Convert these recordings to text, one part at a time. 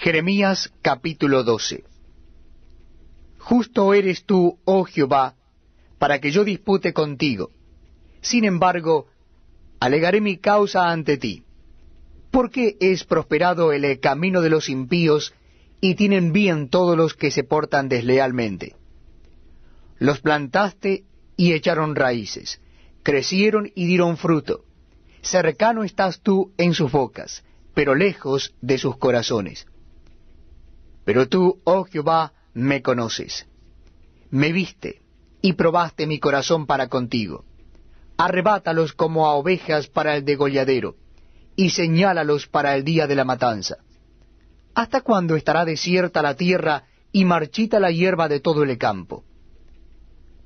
Jeremías capítulo 12 Justo eres tú, oh Jehová, para que yo dispute contigo. Sin embargo, alegaré mi causa ante ti. Porque es prosperado el camino de los impíos y tienen bien todos los que se portan deslealmente? Los plantaste y echaron raíces, crecieron y dieron fruto. Cercano estás tú en sus bocas, pero lejos de sus corazones. Pero tú, oh Jehová, me conoces. Me viste y probaste mi corazón para contigo. Arrebátalos como a ovejas para el degolladero, y señálalos para el día de la matanza. ¿Hasta cuándo estará desierta la tierra y marchita la hierba de todo el campo?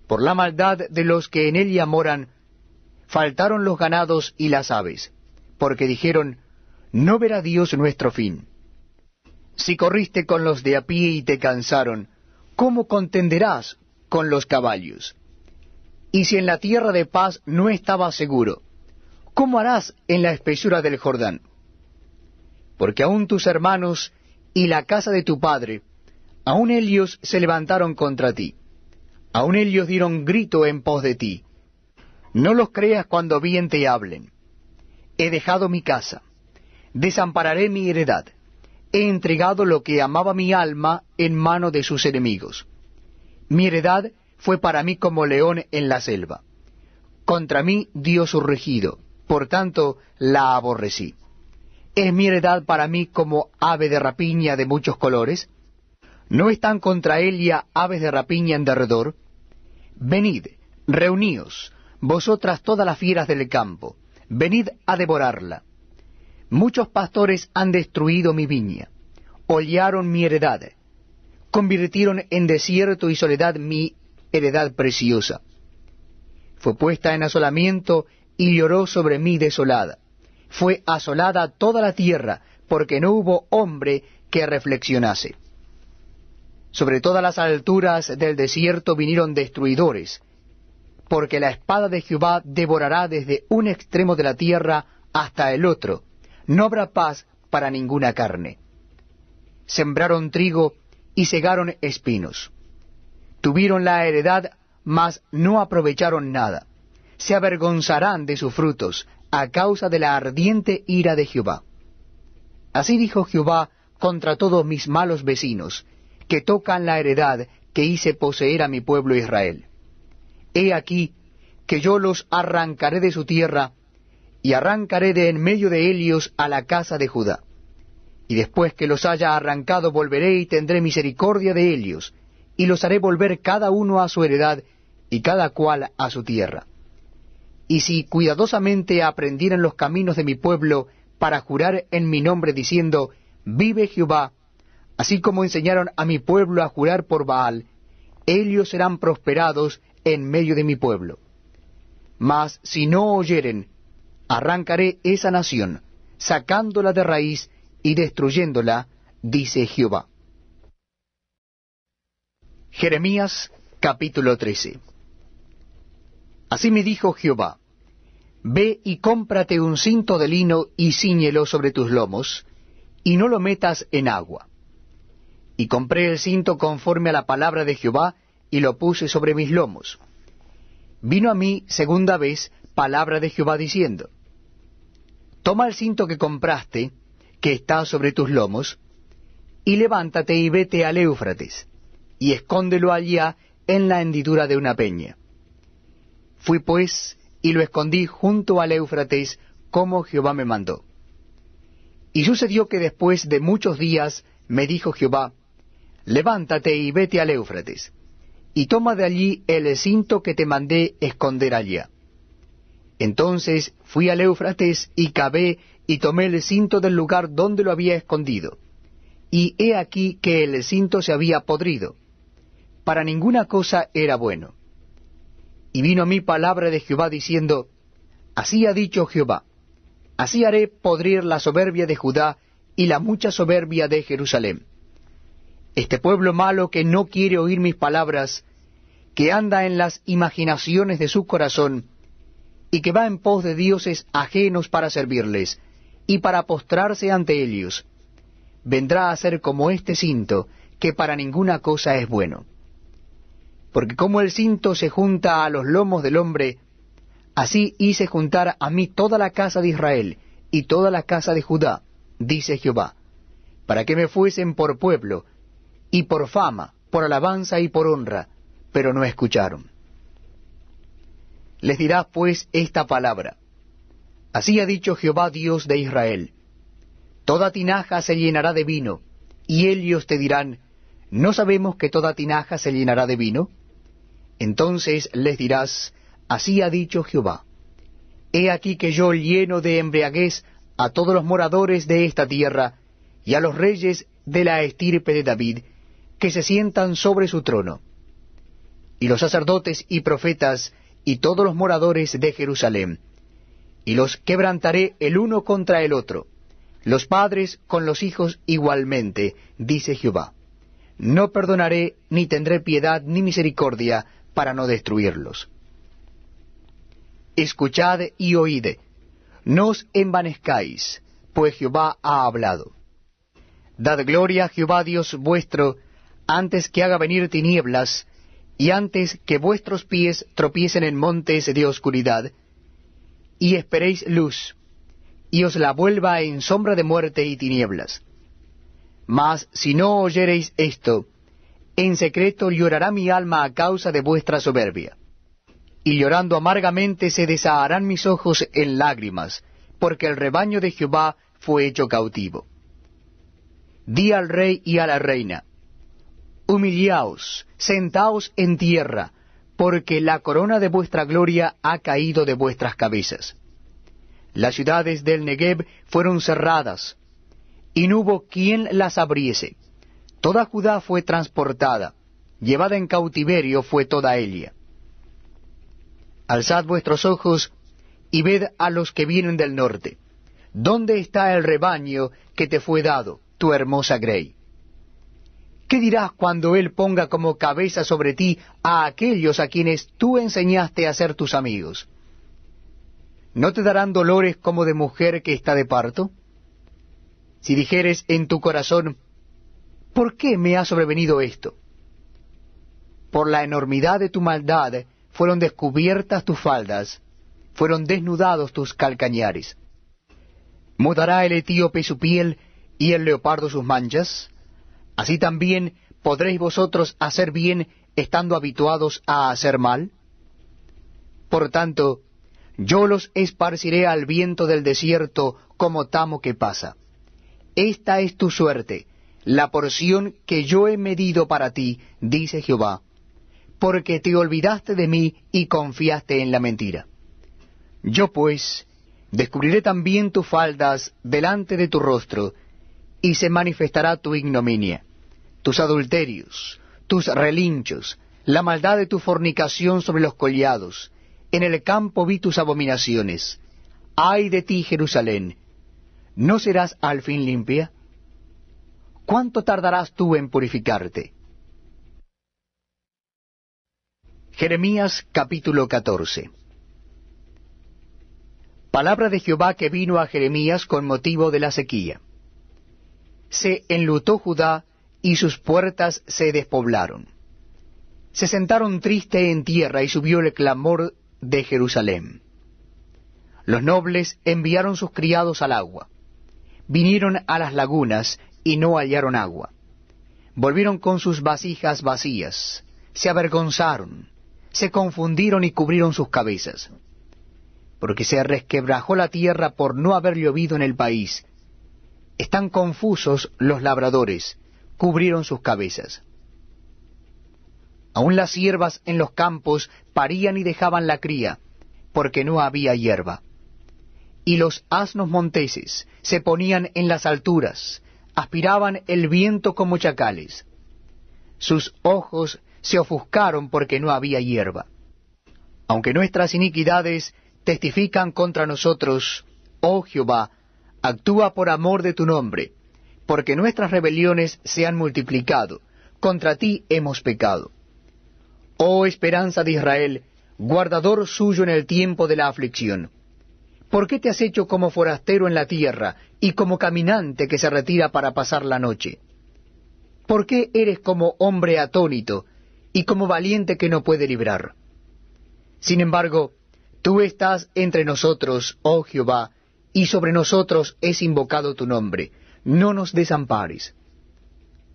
Por la maldad de los que en ella moran, faltaron los ganados y las aves, porque dijeron, No verá Dios nuestro fin. Si corriste con los de a pie y te cansaron, ¿cómo contenderás con los caballos? Y si en la tierra de paz no estabas seguro, ¿cómo harás en la espesura del Jordán? Porque aún tus hermanos y la casa de tu padre, aun ellos se levantaron contra ti, aun ellos dieron grito en pos de ti. No los creas cuando bien te hablen. He dejado mi casa, desampararé mi heredad he entregado lo que amaba mi alma en mano de sus enemigos. Mi heredad fue para mí como león en la selva. Contra mí dio su regido, por tanto la aborrecí. Es mi heredad para mí como ave de rapiña de muchos colores. ¿No están contra ella aves de rapiña en derredor? Venid, reuníos, vosotras todas las fieras del campo, venid a devorarla Muchos pastores han destruido mi viña, hollaron mi heredad, convirtieron en desierto y soledad mi heredad preciosa. Fue puesta en asolamiento y lloró sobre mí desolada. Fue asolada toda la tierra, porque no hubo hombre que reflexionase. Sobre todas las alturas del desierto vinieron destruidores, porque la espada de Jehová devorará desde un extremo de la tierra hasta el otro, no habrá paz para ninguna carne. Sembraron trigo y cegaron espinos. Tuvieron la heredad, mas no aprovecharon nada. Se avergonzarán de sus frutos a causa de la ardiente ira de Jehová. Así dijo Jehová contra todos mis malos vecinos, que tocan la heredad que hice poseer a mi pueblo Israel. He aquí que yo los arrancaré de su tierra y arrancaré de en medio de ellos a la casa de Judá. Y después que los haya arrancado volveré y tendré misericordia de ellos, y los haré volver cada uno a su heredad y cada cual a su tierra. Y si cuidadosamente aprendieran los caminos de mi pueblo para jurar en mi nombre diciendo, Vive Jehová, así como enseñaron a mi pueblo a jurar por Baal, ellos serán prosperados en medio de mi pueblo. Mas si no oyeren, arrancaré esa nación, sacándola de raíz y destruyéndola, dice Jehová. Jeremías capítulo 13 Así me dijo Jehová, Ve y cómprate un cinto de lino y ciñelo sobre tus lomos, y no lo metas en agua. Y compré el cinto conforme a la palabra de Jehová, y lo puse sobre mis lomos. Vino a mí segunda vez palabra de Jehová diciendo, Toma el cinto que compraste, que está sobre tus lomos, y levántate y vete al Éufrates, y escóndelo allá en la hendidura de una peña. Fui pues y lo escondí junto al Éufrates, como Jehová me mandó. Y sucedió que después de muchos días me dijo Jehová, Levántate y vete al Éufrates, y toma de allí el cinto que te mandé esconder allá. Entonces fui al Eufrates, y cavé y tomé el cinto del lugar donde lo había escondido. Y he aquí que el cinto se había podrido. Para ninguna cosa era bueno. Y vino a mí palabra de Jehová diciendo, Así ha dicho Jehová, así haré podrir la soberbia de Judá y la mucha soberbia de Jerusalén. Este pueblo malo que no quiere oír mis palabras, que anda en las imaginaciones de su corazón, y que va en pos de dioses ajenos para servirles, y para postrarse ante ellos. Vendrá a ser como este cinto, que para ninguna cosa es bueno. Porque como el cinto se junta a los lomos del hombre, así hice juntar a mí toda la casa de Israel y toda la casa de Judá, dice Jehová, para que me fuesen por pueblo, y por fama, por alabanza y por honra, pero no escucharon. Les dirás pues esta palabra. Así ha dicho Jehová Dios de Israel. Toda tinaja se llenará de vino, y ellos te dirán, ¿no sabemos que toda tinaja se llenará de vino? Entonces les dirás, así ha dicho Jehová. He aquí que yo lleno de embriaguez a todos los moradores de esta tierra, y a los reyes de la estirpe de David, que se sientan sobre su trono. Y los sacerdotes y profetas y todos los moradores de Jerusalén, y los quebrantaré el uno contra el otro, los padres con los hijos igualmente, dice Jehová. No perdonaré, ni tendré piedad ni misericordia para no destruirlos. Escuchad y oíd, no os envanezcáis, pues Jehová ha hablado. Dad gloria a Jehová Dios vuestro, antes que haga venir tinieblas y antes que vuestros pies tropiecen en montes de oscuridad, y esperéis luz, y os la vuelva en sombra de muerte y tinieblas. Mas si no oyereis esto, en secreto llorará mi alma a causa de vuestra soberbia, y llorando amargamente se desaharán mis ojos en lágrimas, porque el rebaño de Jehová fue hecho cautivo. Di al rey y a la reina, humillaos, sentaos en tierra, porque la corona de vuestra gloria ha caído de vuestras cabezas. Las ciudades del Negev fueron cerradas, y no hubo quien las abriese. Toda Judá fue transportada, llevada en cautiverio fue toda ella. Alzad vuestros ojos y ved a los que vienen del norte. ¿Dónde está el rebaño que te fue dado, tu hermosa Grey? ¿Qué dirás cuando Él ponga como cabeza sobre ti a aquellos a quienes tú enseñaste a ser tus amigos? ¿No te darán dolores como de mujer que está de parto? Si dijeres en tu corazón, ¿por qué me ha sobrevenido esto? Por la enormidad de tu maldad fueron descubiertas tus faldas, fueron desnudados tus calcañares. ¿Mudará el etíope su piel y el leopardo sus manchas? Así también podréis vosotros hacer bien estando habituados a hacer mal. Por tanto, yo los esparciré al viento del desierto como tamo que pasa. Esta es tu suerte, la porción que yo he medido para ti, dice Jehová, porque te olvidaste de mí y confiaste en la mentira. Yo pues descubriré también tus faldas delante de tu rostro, y se manifestará tu ignominia tus adulterios, tus relinchos, la maldad de tu fornicación sobre los collados. En el campo vi tus abominaciones. Ay de ti, Jerusalén. ¿No serás al fin limpia? ¿Cuánto tardarás tú en purificarte? Jeremías capítulo 14 Palabra de Jehová que vino a Jeremías con motivo de la sequía. Se enlutó Judá y sus puertas se despoblaron. Se sentaron triste en tierra y subió el clamor de Jerusalén. Los nobles enviaron sus criados al agua. Vinieron a las lagunas y no hallaron agua. Volvieron con sus vasijas vacías. Se avergonzaron. Se confundieron y cubrieron sus cabezas. Porque se resquebrajó la tierra por no haber llovido en el país. Están confusos los labradores cubrieron sus cabezas. Aún las hierbas en los campos parían y dejaban la cría, porque no había hierba. Y los asnos monteses se ponían en las alturas, aspiraban el viento como chacales. Sus ojos se ofuscaron porque no había hierba. Aunque nuestras iniquidades testifican contra nosotros, oh Jehová, actúa por amor de tu nombre porque nuestras rebeliones se han multiplicado, contra ti hemos pecado. Oh esperanza de Israel, guardador suyo en el tiempo de la aflicción. ¿Por qué te has hecho como forastero en la tierra y como caminante que se retira para pasar la noche? ¿Por qué eres como hombre atónito y como valiente que no puede librar? Sin embargo, tú estás entre nosotros, oh Jehová, y sobre nosotros es invocado tu nombre no nos desampares.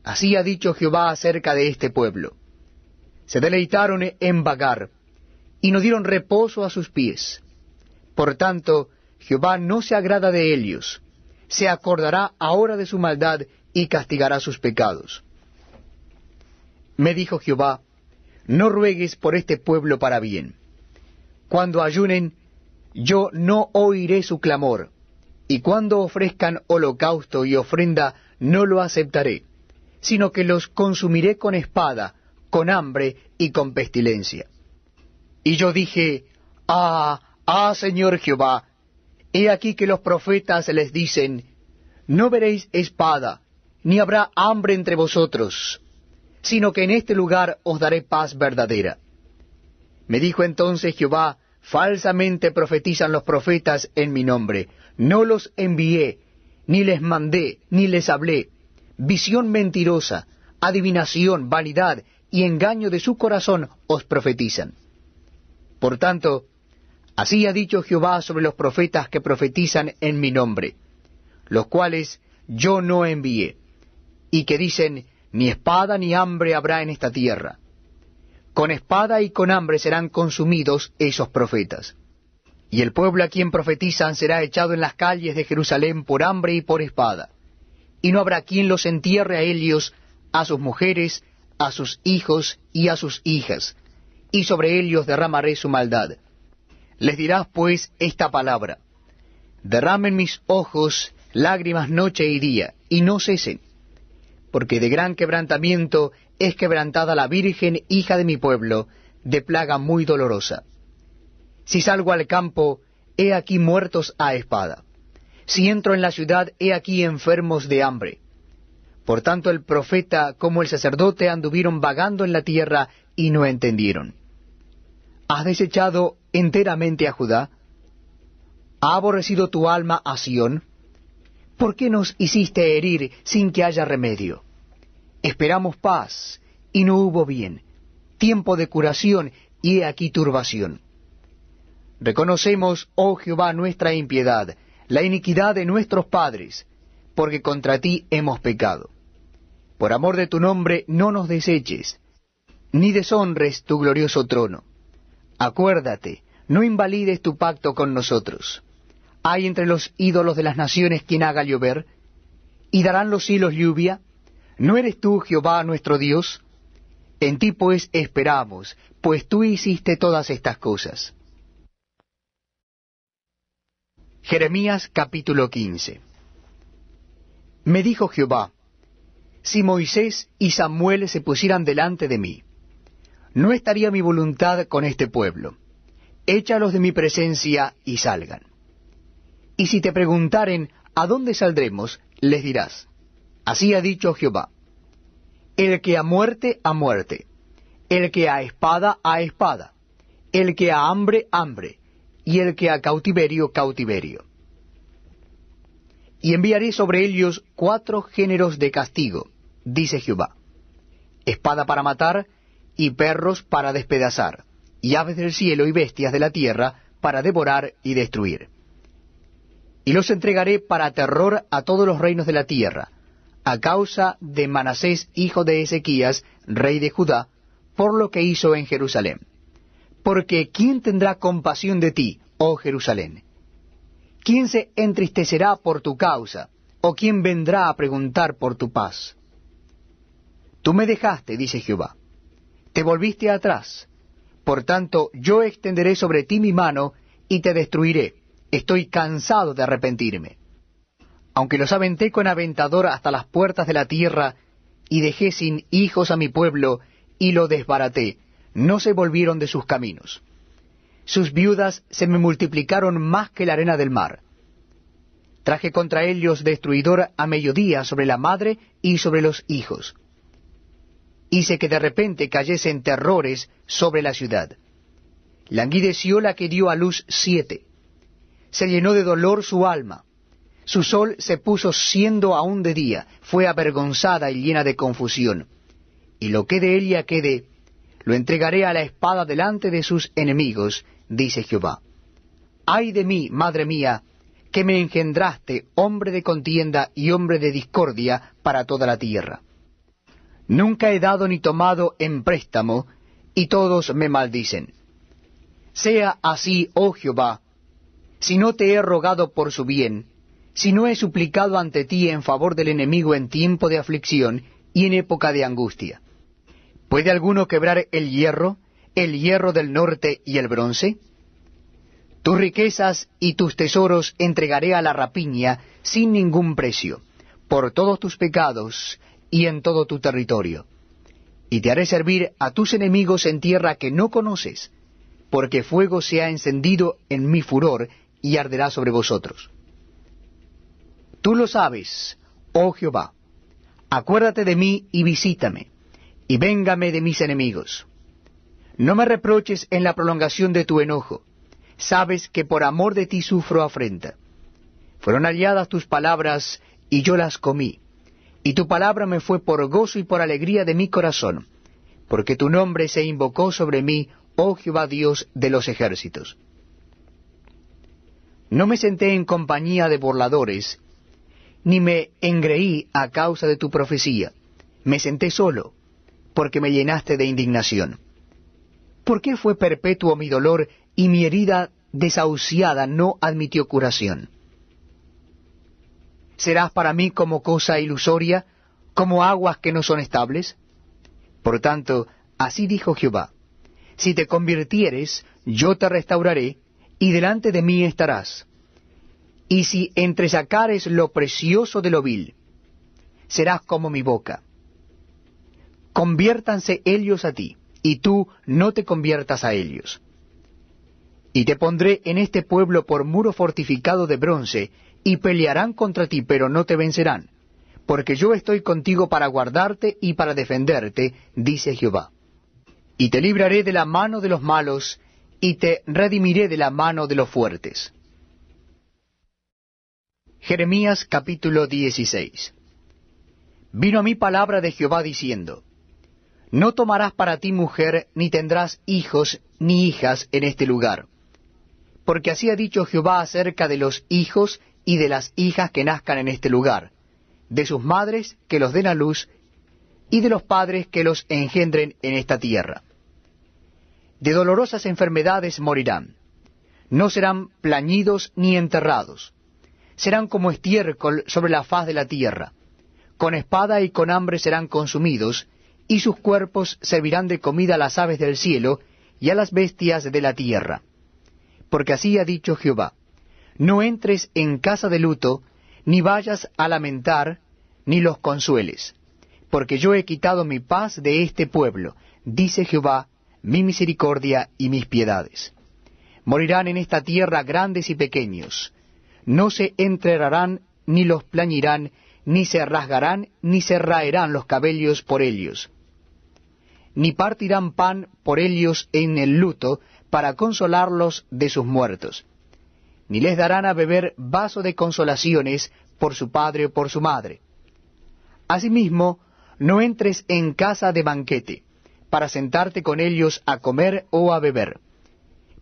Así ha dicho Jehová acerca de este pueblo. Se deleitaron en vagar, y no dieron reposo a sus pies. Por tanto, Jehová no se agrada de ellos, se acordará ahora de su maldad y castigará sus pecados. Me dijo Jehová, no ruegues por este pueblo para bien. Cuando ayunen, yo no oiré su clamor y cuando ofrezcan holocausto y ofrenda no lo aceptaré, sino que los consumiré con espada, con hambre y con pestilencia. Y yo dije, Ah, ah, Señor Jehová, he aquí que los profetas les dicen, No veréis espada, ni habrá hambre entre vosotros, sino que en este lugar os daré paz verdadera. Me dijo entonces Jehová, Falsamente profetizan los profetas en mi nombre, no los envié, ni les mandé, ni les hablé. Visión mentirosa, adivinación, vanidad y engaño de su corazón os profetizan. Por tanto, así ha dicho Jehová sobre los profetas que profetizan en mi nombre, los cuales yo no envié, y que dicen, ni espada ni hambre habrá en esta tierra. Con espada y con hambre serán consumidos esos profetas. Y el pueblo a quien profetizan será echado en las calles de Jerusalén por hambre y por espada. Y no habrá quien los entierre a ellos, a sus mujeres, a sus hijos y a sus hijas. Y sobre ellos derramaré su maldad. Les dirás pues esta palabra. Derramen mis ojos lágrimas noche y día, y no cesen. Porque de gran quebrantamiento es quebrantada la Virgen, hija de mi pueblo, de plaga muy dolorosa. Si salgo al campo, he aquí muertos a espada. Si entro en la ciudad, he aquí enfermos de hambre. Por tanto, el profeta como el sacerdote anduvieron vagando en la tierra y no entendieron. Has desechado enteramente a Judá, ha aborrecido tu alma a Sión. ¿Por qué nos hiciste herir sin que haya remedio? Esperamos paz, y no hubo bien, tiempo de curación, y he aquí turbación. Reconocemos, oh Jehová, nuestra impiedad, la iniquidad de nuestros padres, porque contra ti hemos pecado. Por amor de tu nombre no nos deseches, ni deshonres tu glorioso trono. Acuérdate, no invalides tu pacto con nosotros. Hay entre los ídolos de las naciones quien haga llover, y darán los hilos lluvia. ¿No eres tú, Jehová, nuestro Dios? En ti pues esperamos, pues tú hiciste todas estas cosas. Jeremías capítulo 15 Me dijo Jehová, si Moisés y Samuel se pusieran delante de mí, no estaría mi voluntad con este pueblo. Échalos de mi presencia y salgan. Y si te preguntaren, ¿a dónde saldremos? les dirás, así ha dicho Jehová, el que a muerte, a muerte, el que a espada, a espada, el que a hambre, hambre, y el que a cautiverio, cautiverio. Y enviaré sobre ellos cuatro géneros de castigo, dice Jehová. Espada para matar, y perros para despedazar, y aves del cielo y bestias de la tierra para devorar y destruir. Y los entregaré para terror a todos los reinos de la tierra, a causa de Manasés, hijo de Ezequías, rey de Judá, por lo que hizo en Jerusalén. Porque ¿quién tendrá compasión de ti, oh Jerusalén? ¿Quién se entristecerá por tu causa? ¿O quién vendrá a preguntar por tu paz? Tú me dejaste, dice Jehová, te volviste atrás. Por tanto, yo extenderé sobre ti mi mano y te destruiré. Estoy cansado de arrepentirme. Aunque los aventé con aventador hasta las puertas de la tierra, y dejé sin hijos a mi pueblo, y lo desbaraté, no se volvieron de sus caminos. Sus viudas se me multiplicaron más que la arena del mar. Traje contra ellos destruidor a mediodía sobre la madre y sobre los hijos. Hice que de repente cayesen terrores sobre la ciudad. Languideció la que dio a luz siete. Se llenó de dolor su alma. Su sol se puso siendo aún de día. Fue avergonzada y llena de confusión. Y lo que de ella quede lo entregaré a la espada delante de sus enemigos, dice Jehová. Ay de mí, madre mía, que me engendraste, hombre de contienda y hombre de discordia para toda la tierra. Nunca he dado ni tomado en préstamo, y todos me maldicen. Sea así, oh Jehová, si no te he rogado por su bien, si no he suplicado ante ti en favor del enemigo en tiempo de aflicción y en época de angustia. ¿Puede alguno quebrar el hierro, el hierro del norte y el bronce? Tus riquezas y tus tesoros entregaré a la rapiña sin ningún precio, por todos tus pecados y en todo tu territorio. Y te haré servir a tus enemigos en tierra que no conoces, porque fuego se ha encendido en mi furor y arderá sobre vosotros. Tú lo sabes, oh Jehová, acuérdate de mí y visítame y véngame de mis enemigos. No me reproches en la prolongación de tu enojo, sabes que por amor de ti sufro afrenta. Fueron aliadas tus palabras, y yo las comí, y tu palabra me fue por gozo y por alegría de mi corazón, porque tu nombre se invocó sobre mí, oh Jehová Dios de los ejércitos. No me senté en compañía de burladores, ni me engreí a causa de tu profecía. Me senté solo, porque me llenaste de indignación. ¿Por qué fue perpetuo mi dolor y mi herida desahuciada no admitió curación? ¿Serás para mí como cosa ilusoria, como aguas que no son estables? Por tanto, así dijo Jehová, si te convirtieres, yo te restauraré, y delante de mí estarás. Y si entresacares lo precioso de lo vil, serás como mi boca conviértanse ellos a ti, y tú no te conviertas a ellos. Y te pondré en este pueblo por muro fortificado de bronce, y pelearán contra ti, pero no te vencerán, porque yo estoy contigo para guardarte y para defenderte, dice Jehová. Y te libraré de la mano de los malos, y te redimiré de la mano de los fuertes. Jeremías capítulo 16 Vino a mí palabra de Jehová diciendo, no tomarás para ti mujer, ni tendrás hijos ni hijas en este lugar. Porque así ha dicho Jehová acerca de los hijos y de las hijas que nazcan en este lugar, de sus madres que los den a luz, y de los padres que los engendren en esta tierra. De dolorosas enfermedades morirán. No serán plañidos ni enterrados. Serán como estiércol sobre la faz de la tierra. Con espada y con hambre serán consumidos, y sus cuerpos servirán de comida a las aves del cielo y a las bestias de la tierra. Porque así ha dicho Jehová, no entres en casa de luto, ni vayas a lamentar, ni los consueles, porque yo he quitado mi paz de este pueblo, dice Jehová, mi misericordia y mis piedades. Morirán en esta tierra grandes y pequeños, no se enterarán, ni los plañirán, ni se rasgarán, ni se raerán los cabellos por ellos ni partirán pan por ellos en el luto, para consolarlos de sus muertos, ni les darán a beber vaso de consolaciones por su padre o por su madre. Asimismo, no entres en casa de banquete, para sentarte con ellos a comer o a beber,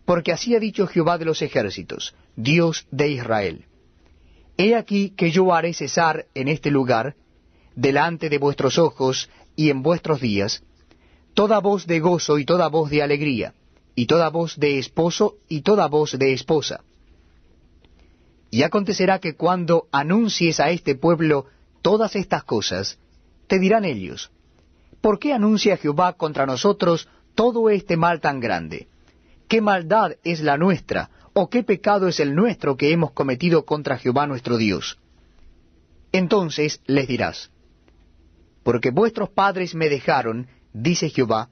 porque así ha dicho Jehová de los ejércitos, Dios de Israel. He aquí que yo haré cesar en este lugar, delante de vuestros ojos y en vuestros días, toda voz de gozo y toda voz de alegría, y toda voz de esposo y toda voz de esposa. Y acontecerá que cuando anuncies a este pueblo todas estas cosas, te dirán ellos, ¿por qué anuncia Jehová contra nosotros todo este mal tan grande? ¿Qué maldad es la nuestra, o qué pecado es el nuestro que hemos cometido contra Jehová nuestro Dios? Entonces les dirás, porque vuestros padres me dejaron, dice Jehová,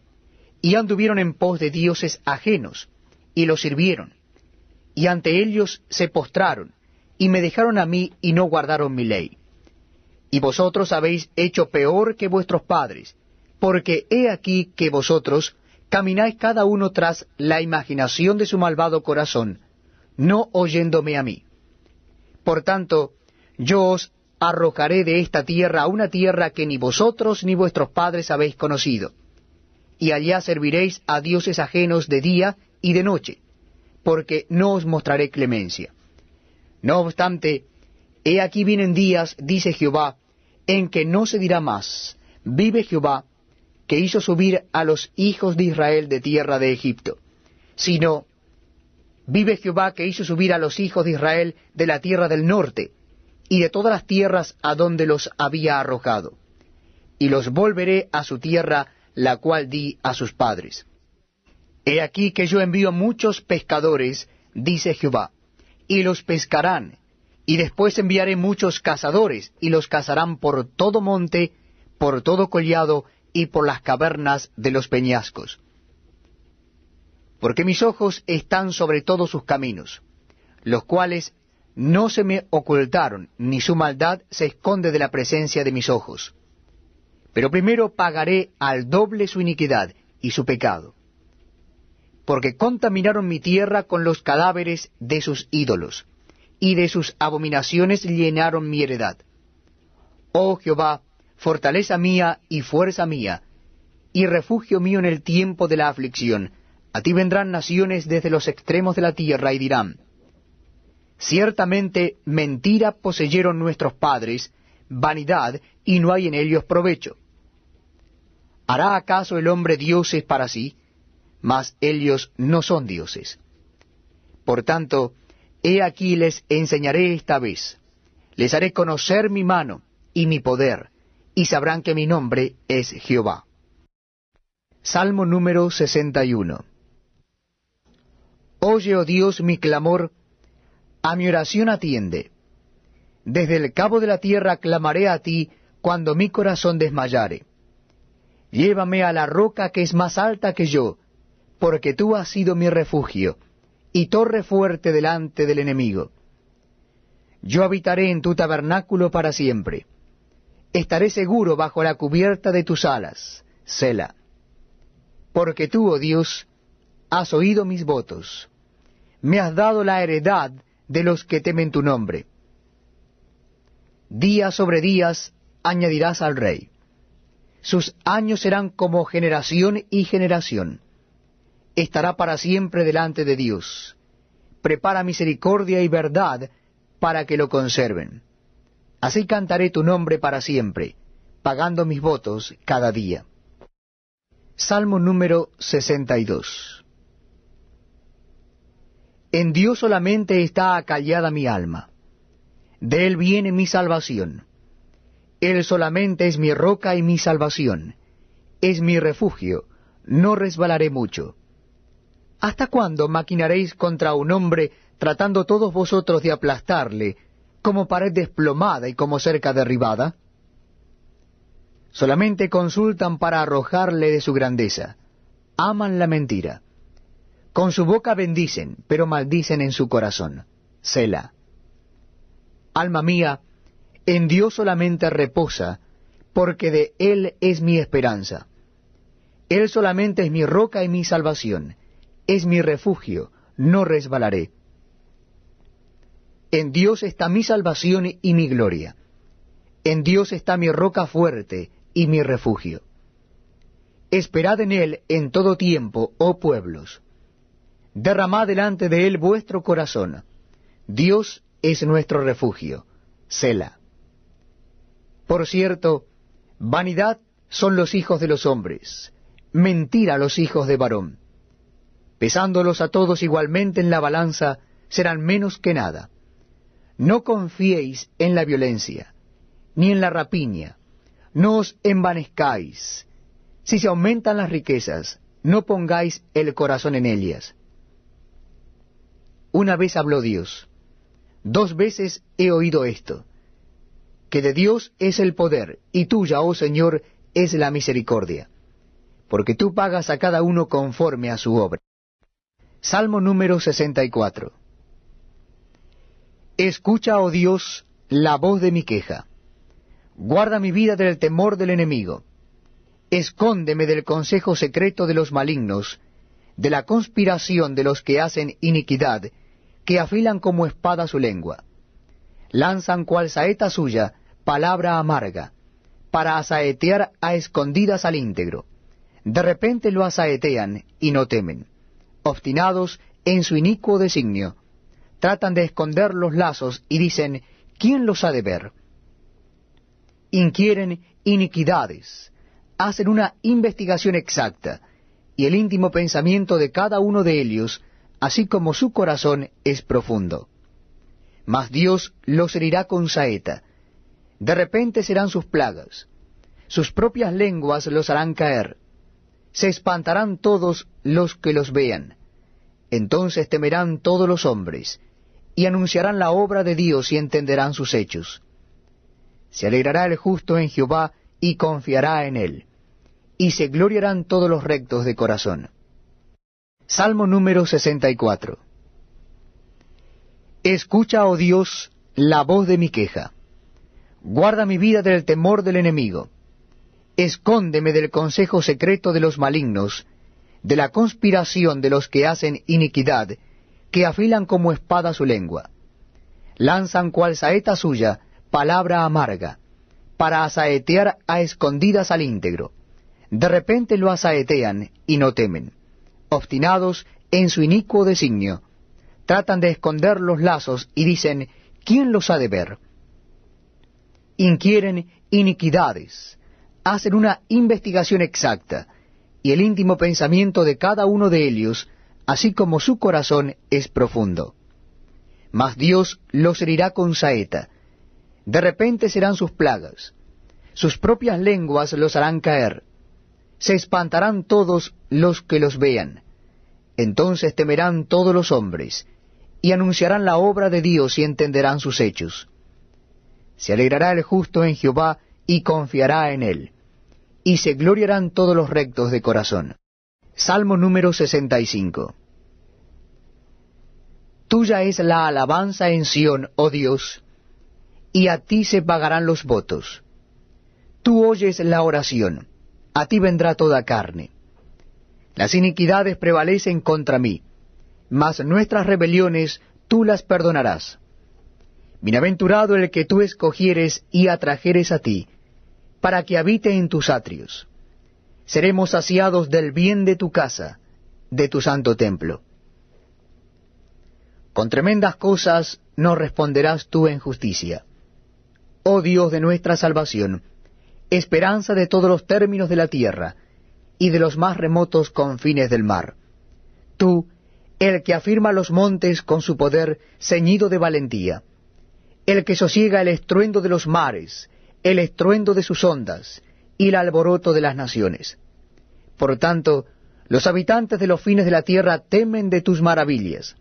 y anduvieron en pos de dioses ajenos, y los sirvieron, y ante ellos se postraron, y me dejaron a mí, y no guardaron mi ley. Y vosotros habéis hecho peor que vuestros padres, porque he aquí que vosotros camináis cada uno tras la imaginación de su malvado corazón, no oyéndome a mí. Por tanto, yo os arrojaré de esta tierra a una tierra que ni vosotros ni vuestros padres habéis conocido. Y allá serviréis a dioses ajenos de día y de noche, porque no os mostraré clemencia. No obstante, he aquí vienen días, dice Jehová, en que no se dirá más, vive Jehová, que hizo subir a los hijos de Israel de tierra de Egipto, sino, vive Jehová que hizo subir a los hijos de Israel de la tierra del norte, y de todas las tierras a donde los había arrojado, y los volveré a su tierra, la cual di a sus padres. He aquí que yo envío muchos pescadores, dice Jehová, y los pescarán, y después enviaré muchos cazadores, y los cazarán por todo monte, por todo collado, y por las cavernas de los peñascos. Porque mis ojos están sobre todos sus caminos, los cuales no se me ocultaron, ni su maldad se esconde de la presencia de mis ojos. Pero primero pagaré al doble su iniquidad y su pecado, porque contaminaron mi tierra con los cadáveres de sus ídolos, y de sus abominaciones llenaron mi heredad. Oh Jehová, fortaleza mía y fuerza mía, y refugio mío en el tiempo de la aflicción, a ti vendrán naciones desde los extremos de la tierra y dirán, Ciertamente mentira poseyeron nuestros padres, vanidad, y no hay en ellos provecho. ¿Hará acaso el hombre dioses para sí? Mas ellos no son dioses. Por tanto, he aquí les enseñaré esta vez, les haré conocer mi mano y mi poder, y sabrán que mi nombre es Jehová. Salmo número 61 Oye, oh Dios, mi clamor, a mi oración atiende. Desde el cabo de la tierra clamaré a ti cuando mi corazón desmayare. Llévame a la roca que es más alta que yo, porque tú has sido mi refugio y torre fuerte delante del enemigo. Yo habitaré en tu tabernáculo para siempre. Estaré seguro bajo la cubierta de tus alas, Sela. Porque tú, oh Dios, has oído mis votos. Me has dado la heredad de los que temen tu nombre. Día sobre días añadirás al rey. Sus años serán como generación y generación. Estará para siempre delante de Dios. Prepara misericordia y verdad para que lo conserven. Así cantaré tu nombre para siempre, pagando mis votos cada día. Salmo número 62. En Dios solamente está acallada mi alma. De Él viene mi salvación. Él solamente es mi roca y mi salvación. Es mi refugio. No resbalaré mucho. ¿Hasta cuándo maquinaréis contra un hombre tratando todos vosotros de aplastarle, como pared desplomada y como cerca derribada? Solamente consultan para arrojarle de su grandeza. Aman la mentira. Con su boca bendicen, pero maldicen en su corazón. Sela. Alma mía, en Dios solamente reposa, porque de Él es mi esperanza. Él solamente es mi roca y mi salvación, es mi refugio, no resbalaré. En Dios está mi salvación y mi gloria. En Dios está mi roca fuerte y mi refugio. Esperad en Él en todo tiempo, oh pueblos derramad delante de él vuestro corazón. Dios es nuestro refugio. Sela. Por cierto, vanidad son los hijos de los hombres, mentira los hijos de varón. Pesándolos a todos igualmente en la balanza, serán menos que nada. No confiéis en la violencia, ni en la rapiña, no os envanezcáis. Si se aumentan las riquezas, no pongáis el corazón en ellas una vez habló Dios, dos veces he oído esto, que de Dios es el poder, y tuya, oh Señor, es la misericordia, porque tú pagas a cada uno conforme a su obra. Salmo número 64 Escucha, oh Dios, la voz de mi queja. Guarda mi vida del temor del enemigo. Escóndeme del consejo secreto de los malignos, de la conspiración de los que hacen iniquidad, que afilan como espada su lengua. Lanzan cual saeta suya palabra amarga, para asaetear a escondidas al íntegro. De repente lo asaetean y no temen. Obstinados en su inicuo designio, tratan de esconder los lazos y dicen, ¿quién los ha de ver? Inquieren iniquidades, hacen una investigación exacta, y el íntimo pensamiento de cada uno de ellos así como su corazón es profundo. Mas Dios los herirá con saeta, de repente serán sus plagas, sus propias lenguas los harán caer, se espantarán todos los que los vean, entonces temerán todos los hombres, y anunciarán la obra de Dios y entenderán sus hechos. Se alegrará el justo en Jehová y confiará en él, y se gloriarán todos los rectos de corazón. Salmo número 64. Escucha, oh Dios, la voz de mi queja. Guarda mi vida del temor del enemigo. Escóndeme del consejo secreto de los malignos, de la conspiración de los que hacen iniquidad, que afilan como espada su lengua. Lanzan cual saeta suya palabra amarga, para asaetear a escondidas al íntegro. De repente lo asaetean y no temen obstinados en su inicuo designio. Tratan de esconder los lazos y dicen, ¿quién los ha de ver? Inquieren iniquidades, hacen una investigación exacta, y el íntimo pensamiento de cada uno de ellos, así como su corazón, es profundo. Mas Dios los herirá con saeta. De repente serán sus plagas. Sus propias lenguas los harán caer se espantarán todos los que los vean. Entonces temerán todos los hombres, y anunciarán la obra de Dios y entenderán sus hechos. Se alegrará el justo en Jehová y confiará en él, y se gloriarán todos los rectos de corazón. Salmo número 65. Tuya es la alabanza en Sión, oh Dios, y a ti se pagarán los votos. Tú oyes la oración a ti vendrá toda carne. Las iniquidades prevalecen contra mí, mas nuestras rebeliones tú las perdonarás. Bienaventurado el que tú escogieres y atrajeres a ti, para que habite en tus atrios. Seremos saciados del bien de tu casa, de tu santo templo. Con tremendas cosas no responderás tú en justicia. Oh Dios de nuestra salvación, esperanza de todos los términos de la tierra y de los más remotos confines del mar. Tú, el que afirma los montes con su poder ceñido de valentía, el que sosiega el estruendo de los mares, el estruendo de sus ondas y el alboroto de las naciones. Por tanto, los habitantes de los fines de la tierra temen de tus maravillas.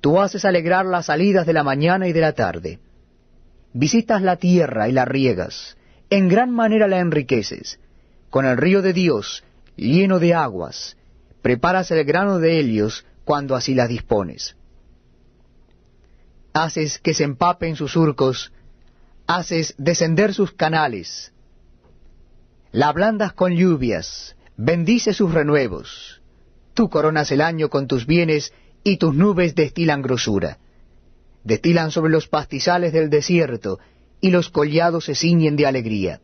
Tú haces alegrar las salidas de la mañana y de la tarde. Visitas la tierra y la riegas, en gran manera la enriqueces. Con el río de Dios, lleno de aguas, preparas el grano de Helios cuando así las dispones. Haces que se empapen sus surcos, haces descender sus canales, la ablandas con lluvias, bendice sus renuevos, tú coronas el año con tus bienes y tus nubes destilan grosura, destilan sobre los pastizales del desierto, y los collados se ciñen de alegría.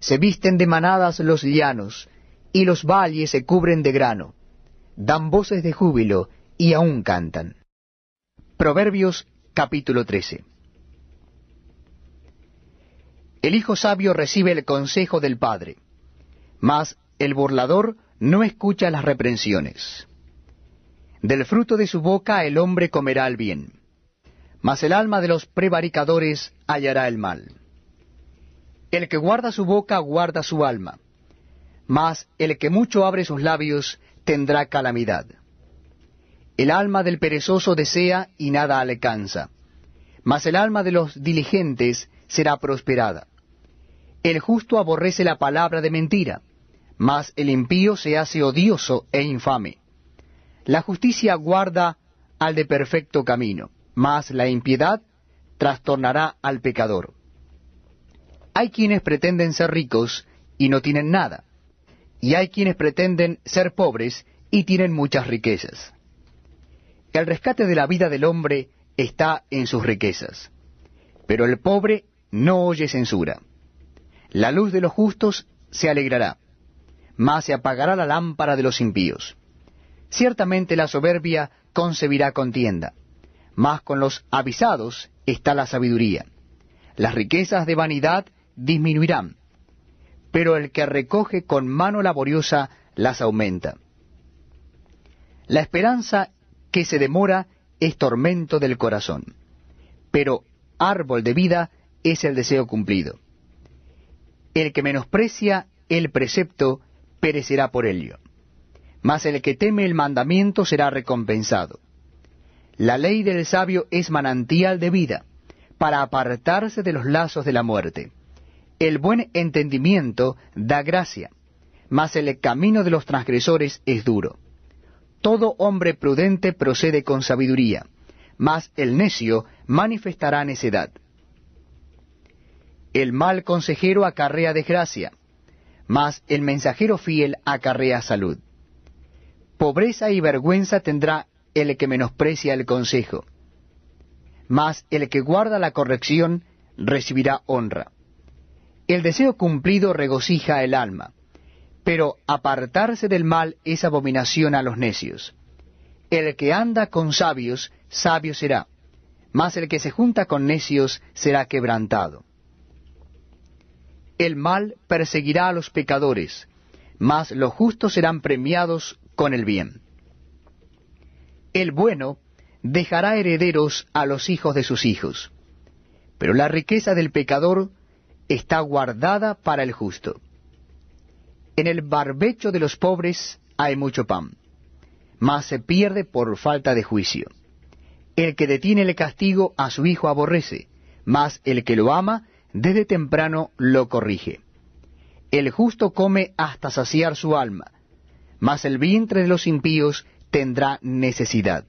Se visten de manadas los llanos, y los valles se cubren de grano. Dan voces de júbilo, y aún cantan. Proverbios capítulo 13. El hijo sabio recibe el consejo del padre, mas el burlador no escucha las reprensiones. Del fruto de su boca el hombre comerá el bien mas el alma de los prevaricadores hallará el mal. El que guarda su boca guarda su alma, mas el que mucho abre sus labios tendrá calamidad. El alma del perezoso desea y nada alcanza, mas el alma de los diligentes será prosperada. El justo aborrece la palabra de mentira, mas el impío se hace odioso e infame. La justicia guarda al de perfecto camino mas la impiedad trastornará al pecador. Hay quienes pretenden ser ricos y no tienen nada, y hay quienes pretenden ser pobres y tienen muchas riquezas. El rescate de la vida del hombre está en sus riquezas, pero el pobre no oye censura. La luz de los justos se alegrará, mas se apagará la lámpara de los impíos. Ciertamente la soberbia concebirá contienda mas con los avisados está la sabiduría. Las riquezas de vanidad disminuirán, pero el que recoge con mano laboriosa las aumenta. La esperanza que se demora es tormento del corazón, pero árbol de vida es el deseo cumplido. El que menosprecia el precepto perecerá por ello, mas el que teme el mandamiento será recompensado. La ley del sabio es manantial de vida, para apartarse de los lazos de la muerte. El buen entendimiento da gracia, mas el camino de los transgresores es duro. Todo hombre prudente procede con sabiduría, mas el necio manifestará necedad. El mal consejero acarrea desgracia, mas el mensajero fiel acarrea salud. Pobreza y vergüenza tendrá el que menosprecia el consejo. Mas el que guarda la corrección recibirá honra. El deseo cumplido regocija el alma, pero apartarse del mal es abominación a los necios. El que anda con sabios, sabio será, mas el que se junta con necios será quebrantado. El mal perseguirá a los pecadores, mas los justos serán premiados con el bien el bueno dejará herederos a los hijos de sus hijos, pero la riqueza del pecador está guardada para el justo. En el barbecho de los pobres hay mucho pan, mas se pierde por falta de juicio. El que detiene el castigo a su hijo aborrece, mas el que lo ama desde temprano lo corrige. El justo come hasta saciar su alma, mas el vientre de los impíos tendrá necesidad.